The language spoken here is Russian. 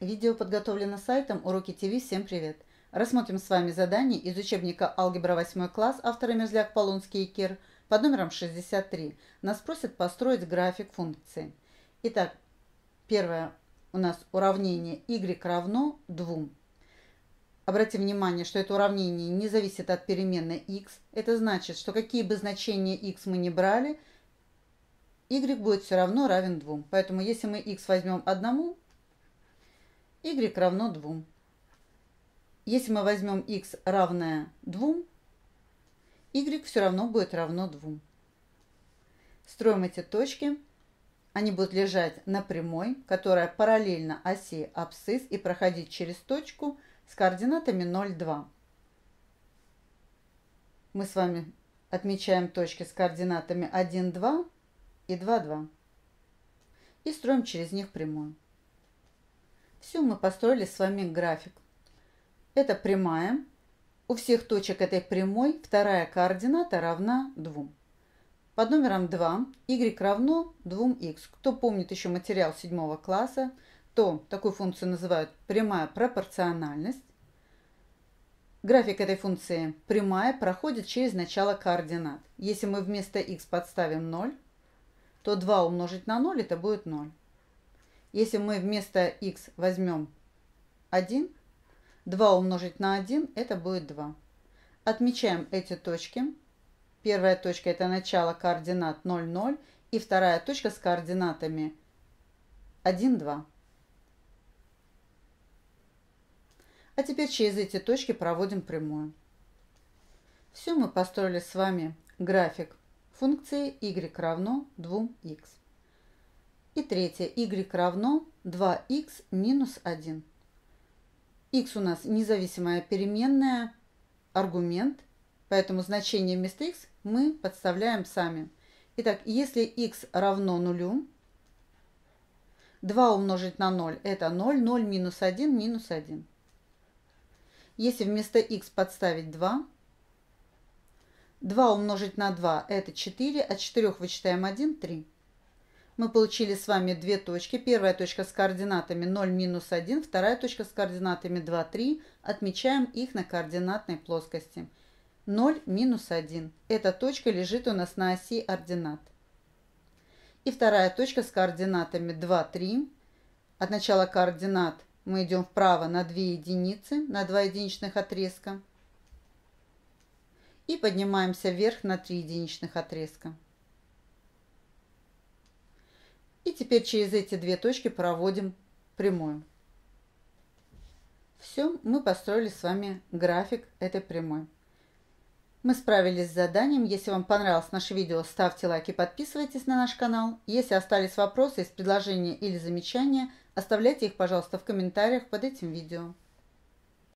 Видео подготовлено сайтом Уроки ТВ. Всем привет! Рассмотрим с вами задание из учебника «Алгебра 8 класс» автора Мерзляк, Полонский и Кир под номером 63. Нас просят построить график функции. Итак, первое у нас уравнение y равно 2. Обратим внимание, что это уравнение не зависит от переменной x. Это значит, что какие бы значения x мы не брали, y будет все равно равен 2. Поэтому если мы x возьмем одному, y равно 2. Если мы возьмем x равное 2, y все равно будет равно 2. Строим эти точки. Они будут лежать на прямой, которая параллельна оси абсцисс и проходить через точку с координатами 0, 2. Мы с вами отмечаем точки с координатами 1, 2 и 2, 2. И строим через них прямую. Все мы построили с вами график. Это прямая. У всех точек этой прямой вторая координата равна 2. Под номером 2 y равно 2x. Кто помнит еще материал 7 класса, то такую функцию называют прямая пропорциональность. График этой функции прямая проходит через начало координат. Если мы вместо x подставим 0, то 2 умножить на 0 это будет 0. Если мы вместо x возьмем 1, 2 умножить на 1 – это будет 2. Отмечаем эти точки. Первая точка – это начало координат 0, 0. И вторая точка с координатами 1, 2. А теперь через эти точки проводим прямую. Все мы построили с вами график функции y равно 2 x и третье. y равно 2x минус 1. x у нас независимая переменная, аргумент, поэтому значение вместо x мы подставляем сами. Итак, если x равно нулю, 2 умножить на 0 – это 0, 0 минус 1 – минус 1. Если вместо x подставить 2, 2 умножить на 2 – это 4, от 4 вычитаем 1 – 3 мы получили с вами две точки. Первая точка с координатами 0, минус 1, вторая точка с координатами 2, 3. Отмечаем их на координатной плоскости. 0, минус 1. Эта точка лежит у нас на оси ординат. И вторая точка с координатами 2, 3. От начала координат мы идем вправо на 2 единицы, на 2 единичных отрезка. И поднимаемся вверх на 3 единичных отрезка. И теперь через эти две точки проводим прямую. Все, мы построили с вами график этой прямой. Мы справились с заданием. Если вам понравилось наше видео, ставьте лайки, подписывайтесь на наш канал. Если остались вопросы из предложения или замечания, оставляйте их, пожалуйста, в комментариях под этим видео.